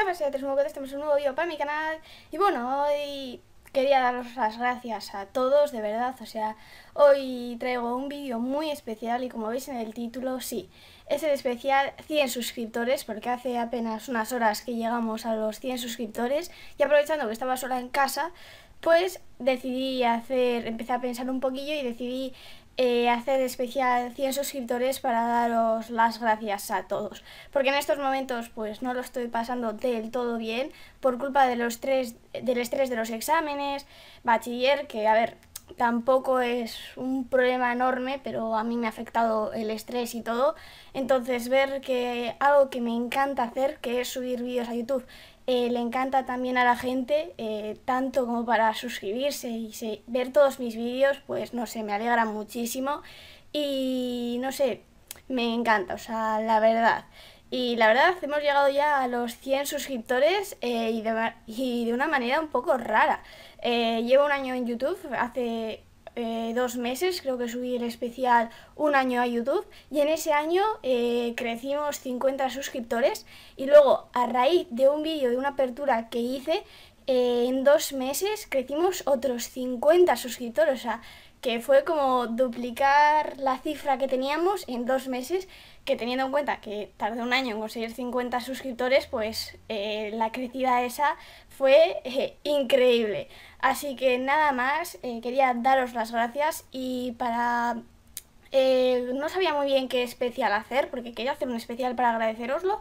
hola ya tenemos un nuevo vídeo para mi canal Y bueno, hoy quería daros las gracias a todos, de verdad O sea, hoy traigo un vídeo muy especial y como veis en el título, sí Es el especial 100 suscriptores porque hace apenas unas horas que llegamos a los 100 suscriptores Y aprovechando que estaba sola en casa, pues decidí hacer, empecé a pensar un poquillo y decidí eh, hacer especial 100 suscriptores para daros las gracias a todos. Porque en estos momentos pues no lo estoy pasando del todo bien por culpa de los del estrés de los exámenes, bachiller, que a ver, tampoco es un problema enorme, pero a mí me ha afectado el estrés y todo. Entonces ver que algo que me encanta hacer, que es subir vídeos a YouTube, eh, le encanta también a la gente, eh, tanto como para suscribirse y ver todos mis vídeos, pues no sé, me alegra muchísimo y no sé, me encanta, o sea, la verdad. Y la verdad, hemos llegado ya a los 100 suscriptores eh, y, y, de, una manera un poco rara. llevo un año en YouTube, hace eh, dos meses, creo que subí el especial un año a YouTube y en ese año eh, crecimos 50 suscriptores y luego a raíz de un vídeo de una apertura que hice, eh, en dos meses crecimos otros 50 suscriptores, o sea, que fue como duplicar la cifra que teníamos en dos meses, que teniendo en cuenta que tardó un año en conseguir 50 suscriptores, pues eh, la crecida esa fue eh, increíble. Así que nada más, eh, quería daros las gracias y para... no sabía muy bien qué especial hacer, porque quería hacer un especial para agradeceroslo,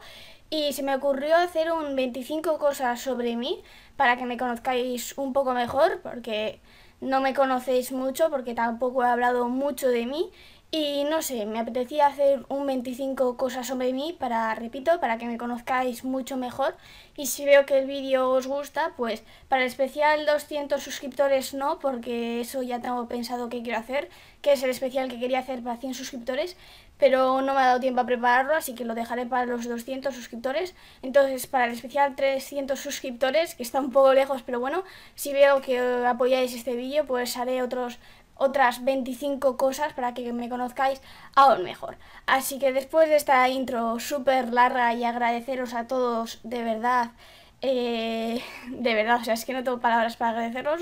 y se me ocurrió hacer un 25 cosas sobre mí, para que me conozcáis un poco mejor, porque no me conocéis mucho porque tampoco he hablado mucho de mí y no sé, me apetecía hacer un 25 cosas sobre mí para, repito, para que me conozcáis mucho mejor. Y si veo que el vídeo os gusta, pues para el especial 200 suscriptores no, porque eso ya tengo pensado que quiero hacer, que es el especial que quería hacer para 100 suscriptores pero no me ha dado tiempo a prepararlo, así que lo dejaré para los 200 suscriptores. Entonces, para el especial 300 suscriptores, que está un poco lejos, pero bueno, si veo que apoyáis este vídeo, pues haré otros otras 25 cosas para que me conozcáis aún mejor. Así que después de esta intro súper larga y agradeceros a todos de verdad, eh, de verdad, o sea, es que no tengo palabras para agradeceros,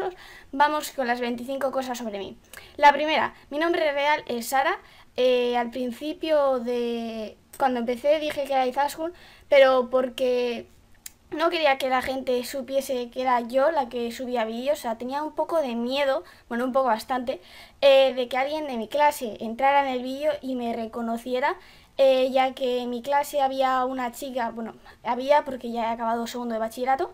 vamos con las 25 cosas sobre mí. La primera, mi nombre real es Sara, eh, al principio de cuando empecé dije que era Izaskun, pero porque no quería que la gente supiese que era yo la que subía vídeos, o sea, tenía un poco de miedo, bueno, un poco bastante, eh, de que alguien de mi clase entrara en el vídeo y me reconociera, eh, ya que en mi clase había una chica, bueno, había porque ya he acabado segundo de bachillerato,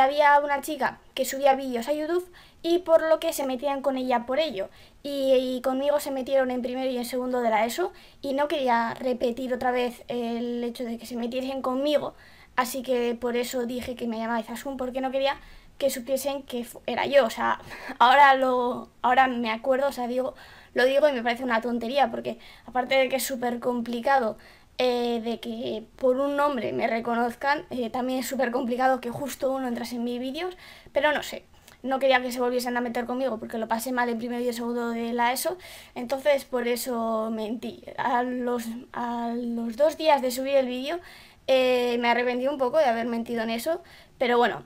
había una chica que subía vídeos a YouTube y por lo que se metían con ella por ello. Y, conmigo se metieron en primero y en segundo de la ESO y no quería repetir otra vez el hecho de que se metiesen conmigo, así que por eso dije que me llamaba Zasun. porque no quería que supiesen que era yo, o sea, ahora lo ahora me acuerdo, o sea, digo, lo digo y me parece una tontería porque aparte de que es súper complicado eh, de que por un nombre me reconozcan, eh, también es súper complicado que justo uno entrase en mis vídeos, pero no sé, no quería que se volviesen a meter conmigo porque lo pasé mal en primer y segundo de la ESO, entonces por eso mentí. A los, a los dos días de subir el vídeo eh, me arrepentí un poco de haber mentido en eso, pero bueno.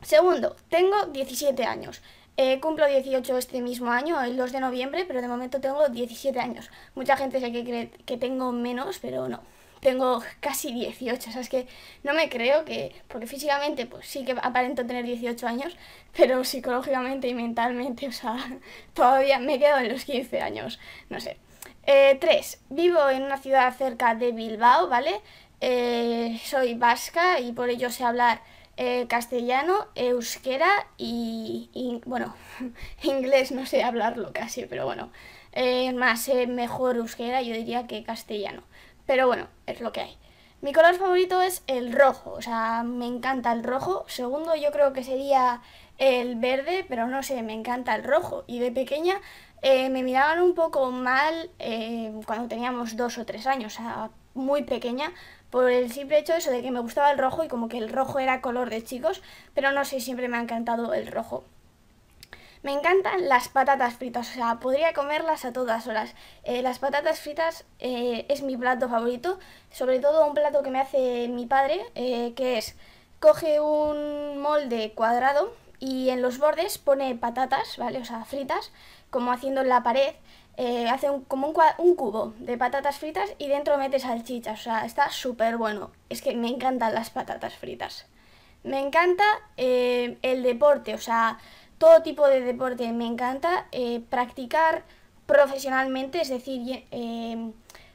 Segundo, tengo 17 años. Eh, cumplo 18 este mismo año, el 2 de noviembre, pero de momento tengo 17 años. Mucha gente sé que cree que tengo menos, pero no tengo casi 18, o sea, es que no me creo que, porque físicamente pues sí que aparento tener 18 años, pero psicológicamente y mentalmente, o sea, todavía me quedo en los 15 años, no sé. 3. Eh, vivo en una ciudad cerca de Bilbao, ¿vale? Eh, soy vasca y por ello sé hablar eh, castellano, euskera y, y, bueno, inglés no sé hablarlo casi, pero bueno, más mejor euskera yo diría que castellano. Pero bueno, es lo que hay. Mi color favorito es el rojo, o sea, me encanta el rojo. Segundo yo creo que sería el verde, pero no sé, me encanta el rojo. Y de pequeña eh, me miraban un poco mal eh, cuando teníamos dos o tres años, o sea, muy pequeña, por el simple hecho de eso de que me gustaba el rojo y como que el rojo era color de chicos, pero no sé, siempre me ha encantado el rojo. Me encantan las patatas fritas, o sea, podría comerlas a todas horas. Eh, las patatas fritas eh, es mi plato favorito, sobre todo un plato que me hace mi padre, eh, que es, coge un molde cuadrado y en los bordes pone patatas, ¿vale? O sea, fritas, como haciendo en la pared. hace como un, cubo de patatas fritas y dentro mete salchichas, o sea, está súper bueno. Es que me encantan las patatas fritas. Me encanta el deporte, o sea, todo tipo de deporte me encanta. Eh, practicar profesionalmente, es decir, em,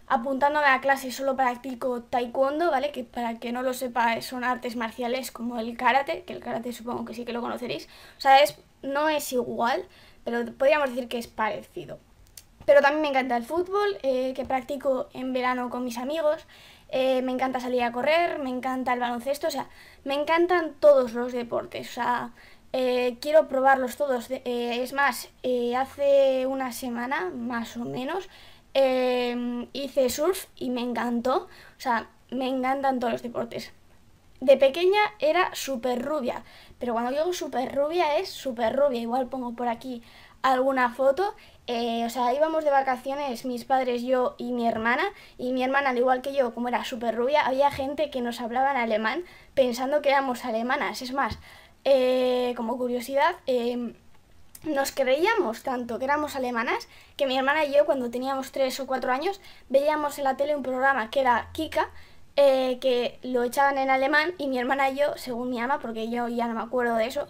apuntándome a clase solo practico taekwondo, ¿vale? Que para que no lo sepa son artes marciales como el karate, que el karate supongo que sí que lo conoceréis. O sea, no es igual, pero podríamos decir que es parecido. Pero también me encanta el fútbol, eh, que practico en verano con mis amigos. Eh, me encanta salir a correr, me encanta el baloncesto, o sea, me encantan todos los deportes. O sea, eh, quiero probarlos todos. Eh, es más, eh, hace una semana, más o menos, hice surf y me encantó. O sea, me encantan todos los deportes. De pequeña era súper rubia, pero cuando digo súper rubia es súper rubia. Igual pongo por aquí alguna foto. o sea, íbamos de vacaciones mis padres, yo y mi hermana. Y mi hermana, al igual que yo, como era súper rubia, había gente que nos hablaba en alemán pensando que éramos alemanas. Es más, eh, como curiosidad, em, nos creíamos tanto que éramos alemanas que mi hermana y yo cuando teníamos 3 o 4 años veíamos en la tele un programa que era Kika, eh, que lo echaban en alemán y mi hermana y yo, según mi ama, porque yo ya no me acuerdo de eso,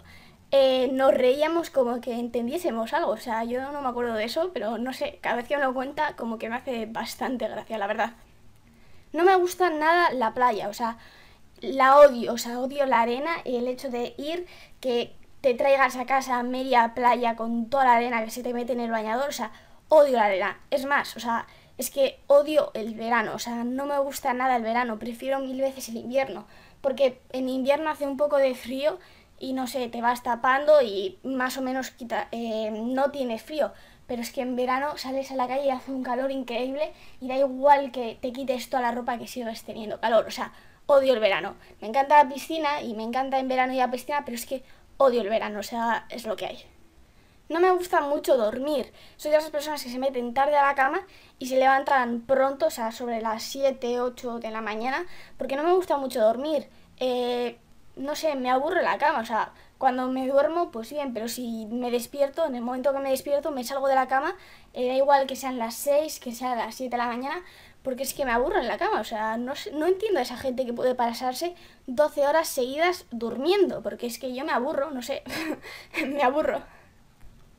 eh, nos reíamos como que entendiésemos algo. O sea, yo no me acuerdo de eso, pero no sé, cada vez que me lo cuenta como que me hace bastante gracia, la verdad. No me gusta nada la playa, o sea, la odio, o sea, odio la arena y el hecho de ir, que te traigas a casa media playa con toda la arena que se te mete en el bañador, o sea, odio la arena. Es más, o sea, es que odio el verano, o sea, no me gusta nada el verano, prefiero mil veces el invierno, porque en invierno hace un poco de frío y no sé, te vas tapando y más o menos quita, eh, no tienes frío. Pero es que en verano sales a la calle y hace un calor increíble y da igual que te quites toda la ropa que sigues teniendo calor. O sea, odio el verano. Me encanta la piscina y me encanta en verano ir a la piscina, pero es que odio el verano, o sea, es lo que hay. No me gusta mucho dormir. Soy de esas personas que se meten tarde a la cama y se levantan pronto, o sea, sobre las 7, 8 de la mañana, porque no me gusta mucho dormir. Eh, no sé, me aburre la cama, o sea, cuando me duermo, pues bien, pero si me despierto, en el momento que me despierto, me salgo de la cama, eh, da igual que sean las 6, que sean las 7 de la mañana, porque es que me aburro en la cama. O sea, no, no entiendo a esa gente que puede pasarse 12 horas seguidas durmiendo, porque es que yo me aburro, no sé, me aburro.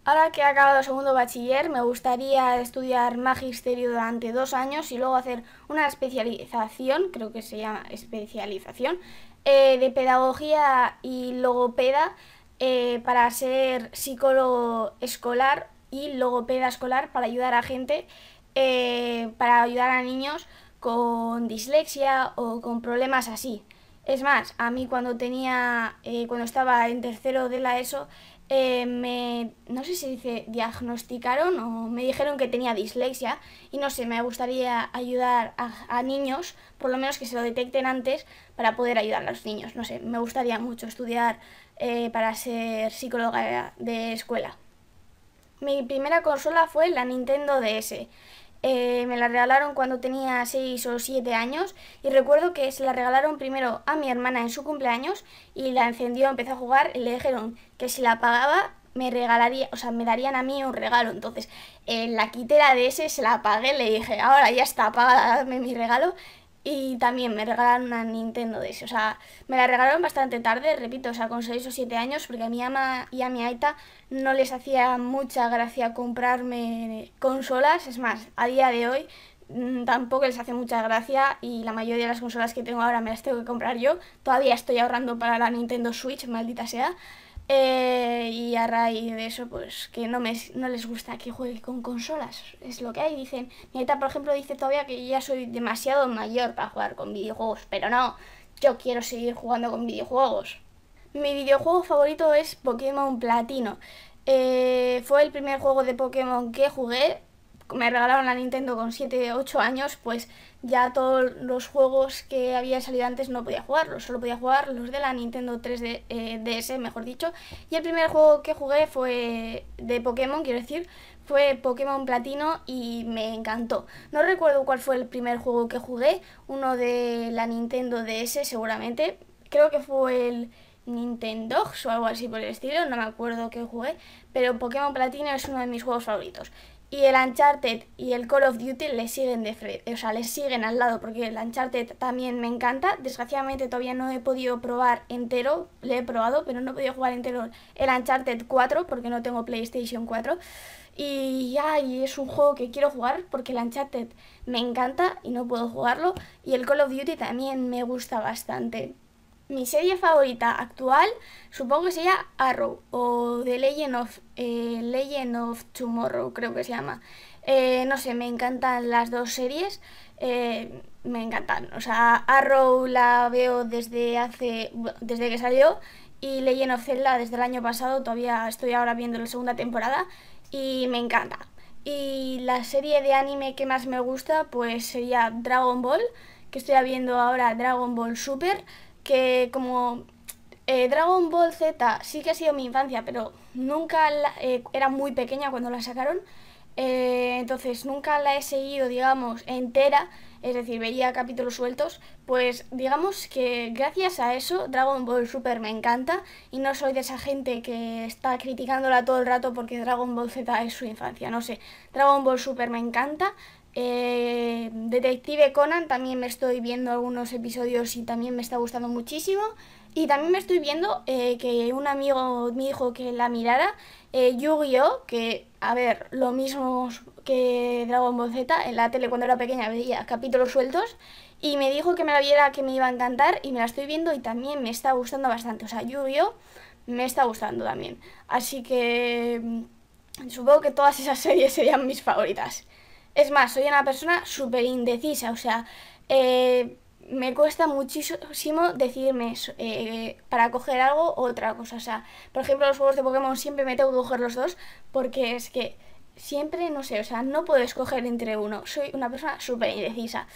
Ahora que he acabado segundo bachiller, me gustaría estudiar magisterio durante dos años y luego hacer una especialización, creo que se llama especialización, eh, de pedagogía y logopeda eh, para ser psicólogo escolar y logopeda escolar para ayudar a gente eh, para ayudar a niños con dislexia o con problemas así. Es más, a mí cuando tenía, eh, cuando estaba en tercero de la ESO, eh, me, no sé si dice, diagnosticaron o me dijeron que tenía dislexia y no sé, me gustaría ayudar a, niños, por lo menos que se lo detecten antes para poder ayudar a los niños. No sé, me gustaría mucho estudiar para ser psicóloga de escuela. Mi primera consola fue la Nintendo DS. Eh, me la regalaron cuando tenía 6 o 7 años y recuerdo que se la regalaron primero a mi hermana en su cumpleaños y la encendió, empezó a jugar y le dijeron que si la pagaba me regalaría, o sea, me darían a mí un regalo. Entonces, en la quitera de ese se la apagué, le dije, ahora ya está, apagada, dame mi regalo y también me regalaron una Nintendo DS. O sea, me la regalaron bastante tarde, repito, o sea, con 6 o 7 años, porque a mi ama y a mi aita no les hacía mucha gracia comprarme consolas. Es más, a día de hoy mm, tampoco les hace mucha gracia y la mayoría de las consolas que tengo ahora me las tengo que comprar yo. Todavía estoy ahorrando para la Nintendo Switch, maldita sea. Eh, y a raíz de eso, pues que no, me, no les gusta que juegue con consolas. Es lo que hay. Dicen, mi por ejemplo, dice todavía que ya soy demasiado mayor para jugar con videojuegos. Pero no, yo quiero seguir jugando con videojuegos. Mi videojuego favorito es Pokémon Platino. Eh, fue el primer juego de Pokémon que jugué me regalaron la Nintendo con 7, 8 años, pues ya todos los juegos que había salido antes no podía jugarlos, solo podía jugar los de la Nintendo 3DS, eh, mejor dicho. Y el primer juego que jugué fue de Pokémon, quiero decir, fue Pokémon Platino y me encantó. No recuerdo cuál fue el primer juego que jugué, uno de la Nintendo DS seguramente, creo que fue el... Nintendo o algo así por el estilo, no me acuerdo qué jugué, pero Pokémon Platino es uno de mis juegos favoritos. Y el Uncharted y el Call of Duty le siguen de o sea, le siguen al lado, porque el Uncharted también me encanta. Desgraciadamente todavía no he podido probar entero, le he probado, pero no he podido jugar entero el Uncharted 4 porque no tengo PlayStation 4. Y y es un juego que quiero jugar porque el Uncharted me encanta y no puedo jugarlo. Y el Call of Duty también me gusta bastante mi serie favorita actual supongo que sería Arrow o The Legend of, eh, Legend of Tomorrow, creo que se llama. Eh, no sé, me encantan las dos series. Eh, me encantan. O sea, Arrow la veo desde hace. desde que salió. Y Legend of Zelda desde el año pasado. Todavía estoy ahora viendo la segunda temporada. Y me encanta. Y la serie de anime que más me gusta, pues sería Dragon Ball. Que estoy viendo ahora Dragon Ball Super que como eh, Dragon Ball Z sí que ha sido mi infancia, pero nunca eh, era muy pequeña cuando la sacaron, eh, entonces nunca la he seguido, digamos, entera, es decir, veía capítulos sueltos, pues digamos que gracias a eso Dragon Ball Super me encanta y no soy de esa gente que está criticándola todo el rato porque Dragon Ball Z es su infancia, no sé, Dragon Ball Super me encanta, eh, Detective Conan también me estoy viendo algunos episodios y también me está gustando muchísimo. Y también me estoy viendo eh, que un amigo me dijo que la mirara. Eh, Yu-Gi-Oh! que, a ver, lo mismo que Dragon Ball Z, en la tele cuando era pequeña veía capítulos sueltos. Y me dijo que me la viera, que me iba a encantar. Y me la estoy viendo y también me está gustando bastante. O sea, Yu-Gi-Oh! me está gustando también. Así que mm, supongo que todas esas series serían mis favoritas. Es más, soy una persona súper indecisa, o sea, eh, me cuesta muchísimo decidirme eh, para coger algo o otra cosa. O sea, por ejemplo, los juegos de Pokémon siempre me tengo que coger los dos porque es que siempre, no sé, o sea, no puedo escoger entre uno. Soy una persona súper indecisa.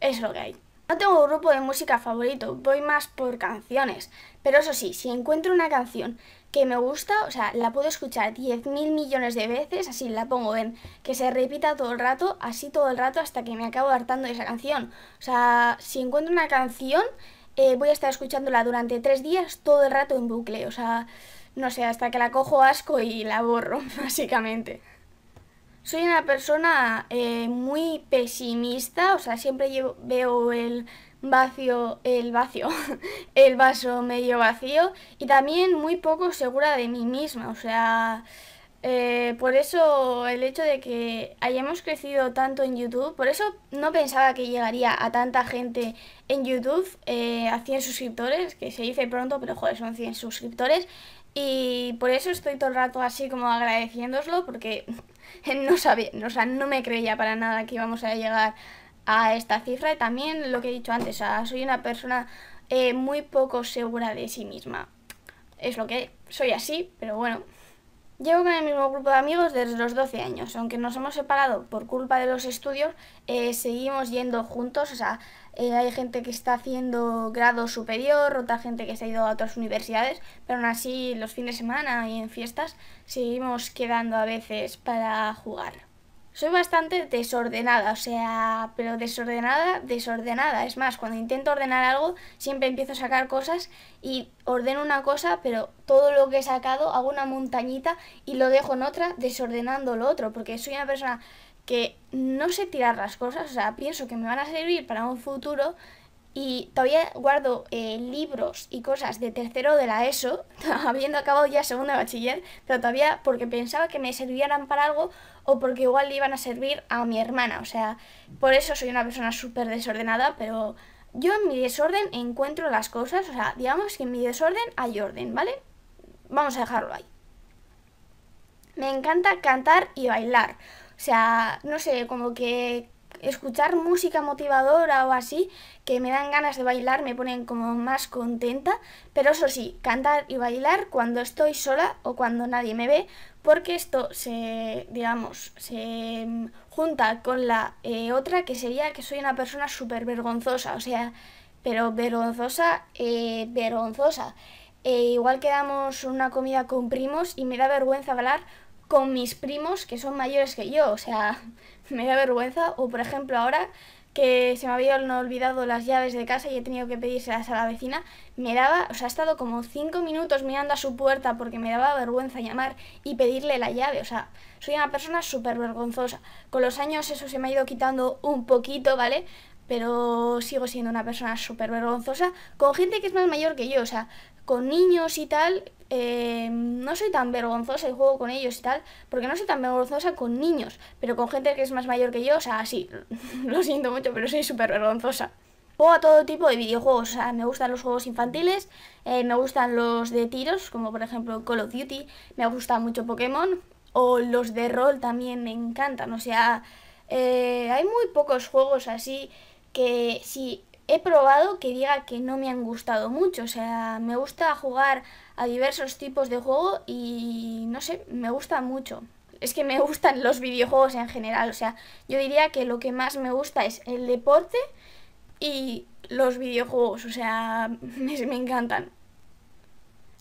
Es lo que hay. No tengo un grupo de música favorito, voy más por canciones. Pero eso sí, si encuentro una canción que me gusta, o sea, la puedo escuchar 10.000 millones de veces, así la pongo en que se repita todo el rato, así todo el rato hasta que me acabo hartando de esa canción. O sea, si encuentro una canción, eh, voy a estar escuchándola durante tres días todo el rato en bucle, o sea, no sé, hasta que la cojo asco y la borro, básicamente. Soy una persona eh, muy pesimista, o sea, siempre veo el vacío, el vacío, el vaso medio vacío y también muy poco segura de mí misma, o sea, eh, por eso el hecho de que hayamos crecido tanto en YouTube, por eso no pensaba que llegaría a tanta gente en YouTube, eh, a 100 suscriptores, que se dice pronto, pero joder, son 100 suscriptores. Y por eso estoy todo el rato así como agradeciéndoslo, porque no sabía, o sea, no me creía para nada que íbamos a llegar a esta cifra y también lo que he dicho antes, soy una persona eh, muy poco segura de sí misma. Es lo que soy así, pero bueno. Llevo con el mismo grupo de amigos desde los 12 años, aunque nos hemos separado por culpa de los estudios, eh, seguimos yendo juntos, o sea, eh, hay gente que está haciendo grado superior, otra gente que se ha ido a otras universidades, pero aún así los fines de semana y en fiestas seguimos quedando a veces para jugar. Soy bastante desordenada, o sea, pero desordenada, desordenada. Es más, cuando intento ordenar algo, siempre empiezo a sacar cosas y ordeno una cosa, pero todo lo que he sacado hago una montañita y lo dejo en otra, desordenando lo otro, porque soy una persona que no sé tirar las cosas, o sea, pienso que me van a servir para un futuro y todavía guardo eh, libros y cosas de tercero de la ESO, habiendo acabado ya segundo de bachiller, pero todavía porque pensaba que me servían para algo o porque igual le iban a servir a mi hermana. O sea, por eso soy una persona súper desordenada, pero yo en mi desorden encuentro las cosas. O sea, digamos que en mi desorden hay orden, ¿vale? Vamos a dejarlo ahí. Me encanta cantar y bailar. O sea, no sé, como que escuchar música motivadora o así, que me dan ganas de bailar, me ponen como más contenta, pero eso sí, cantar y bailar cuando estoy sola o cuando nadie me ve, porque esto se, digamos, se mm, junta con la eh, otra que sería que soy una persona súper vergonzosa, o sea, pero vergonzosa, eh, vergonzosa. igual eh, igual quedamos una comida con primos y me da vergüenza hablar con mis primos que son mayores que yo, o sea, me da vergüenza. O por ejemplo ahora que se me habían olvidado las llaves de casa y he tenido que pedírselas a la vecina, me daba, o sea, he estado como cinco minutos mirando a su puerta porque me daba vergüenza llamar y pedirle la llave, o sea, soy una persona súper vergonzosa. Con los años eso se me ha ido quitando un poquito, ¿vale? Pero sigo siendo una persona súper vergonzosa con gente que es más mayor que yo, o sea, con niños y tal, eh, no soy tan vergonzosa y juego con ellos y tal, porque no soy tan vergonzosa con niños, pero con gente que es más mayor que yo, o sea, sí, lo siento mucho, pero soy súper vergonzosa. Juego a todo tipo de videojuegos, o sea, me gustan los juegos infantiles, eh, me gustan los de tiros, como por ejemplo Call of Duty, me gusta mucho Pokémon, o los de rol también me encantan, o sea, eh, hay muy pocos juegos así que si he probado que diga que no me han gustado mucho, o sea, me gusta jugar a diversos tipos de juego y no sé, me gusta mucho. Es que me gustan los videojuegos en general, o sea, yo diría que lo que más me gusta es el deporte y los videojuegos, o sea, me, encantan.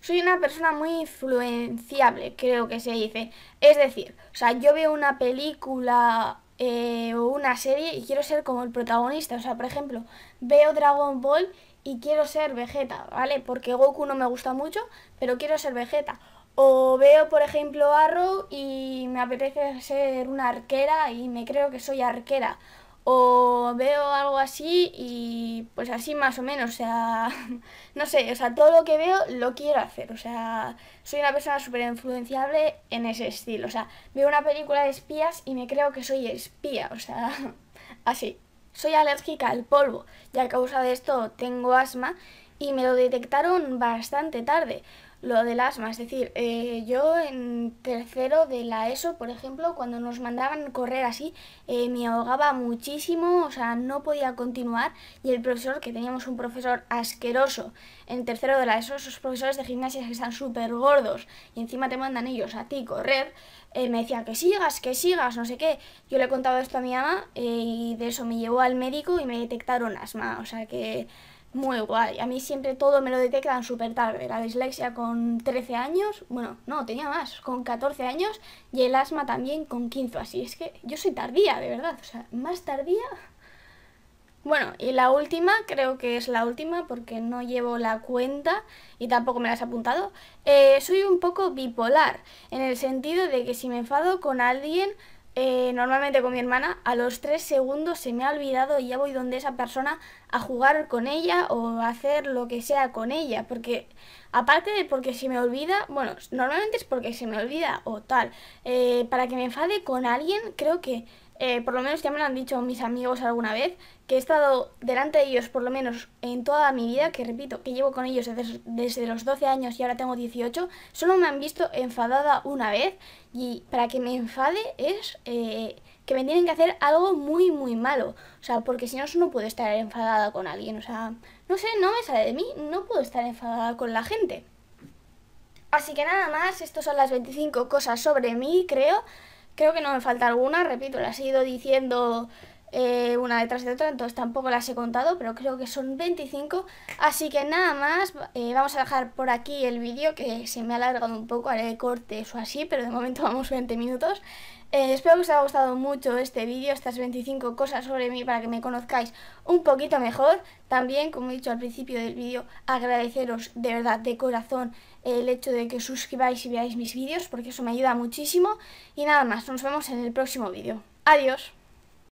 Soy una persona muy influenciable, creo que se dice. Es decir, o sea, yo veo una película eh, o una serie y quiero ser como el protagonista. O sea, por ejemplo, veo Dragon Ball y quiero ser Vegeta, ¿vale? Porque Goku no me gusta mucho, pero quiero ser Vegeta. O veo, por ejemplo, Arrow y me apetece ser una arquera y me creo que soy arquera. O veo algo así y pues así más o menos, o sea, no sé, o sea, todo lo que veo lo quiero hacer, o sea, soy una persona súper influenciable en ese estilo, o sea, veo una película de espías y me creo que soy espía, o sea, así. Soy alérgica al polvo y a causa de esto tengo asma y me lo detectaron bastante tarde lo del asma. Es decir, eh, yo en tercero de la ESO, por ejemplo, cuando nos mandaban correr así, eh, me ahogaba muchísimo, o sea, no podía continuar. Y el profesor, que teníamos un profesor asqueroso en tercero de la ESO, esos profesores de gimnasia que están súper gordos y encima te mandan ellos a ti correr, eh, me decía que sigas, que sigas, no sé qué. Yo le he contado esto a mi ama y de eso me llevó al médico y me detectaron asma, o sea que muy guay. A mí siempre todo me lo detectan súper tarde. La dislexia con 13 años, bueno, no, tenía más, con 14 años y el asma también con 15 así. Es que yo soy tardía, de verdad. O sea, más tardía. Bueno, y la última, creo que es la última porque no llevo la cuenta y tampoco me las has apuntado. Eh, soy un poco bipolar, en el sentido de que si me enfado con alguien eh, normalmente con mi hermana, a los 3 segundos se me ha olvidado y ya voy donde esa persona a jugar con ella o a hacer lo que sea con ella. Porque, aparte de porque se me olvida, bueno, normalmente es porque se me olvida o tal. Eh, para que me enfade con alguien, creo que eh, por lo menos ya me lo han dicho mis amigos alguna vez, que he estado delante de ellos por lo menos en toda mi vida, que repito, que llevo con ellos desde, los 12 años y ahora tengo 18, solo me han visto enfadada una vez y para que me enfade es eh, que me tienen que hacer algo muy, muy malo. O sea, porque si no, no puedo estar enfadada con alguien. O sea, no sé, no me sale de mí, no puedo estar enfadada con la gente. Así que nada más, estas son las 25 cosas sobre mí, creo. Creo que no me falta alguna, repito, las he ido diciendo eh, una detrás de otra, entonces tampoco las he contado, pero creo que son 25. Así que nada más, eh, vamos a dejar por aquí el vídeo, que se me ha alargado un poco, haré cortes o así, pero de momento vamos 20 minutos. Eh, espero que os haya gustado mucho este vídeo, estas 25 cosas sobre mí para que me conozcáis un poquito mejor. También, como he dicho al principio del vídeo, agradeceros de verdad, de corazón, el hecho de que suscribáis y veáis mis vídeos porque eso me ayuda muchísimo. Y nada más, nos vemos en el próximo vídeo. Adiós.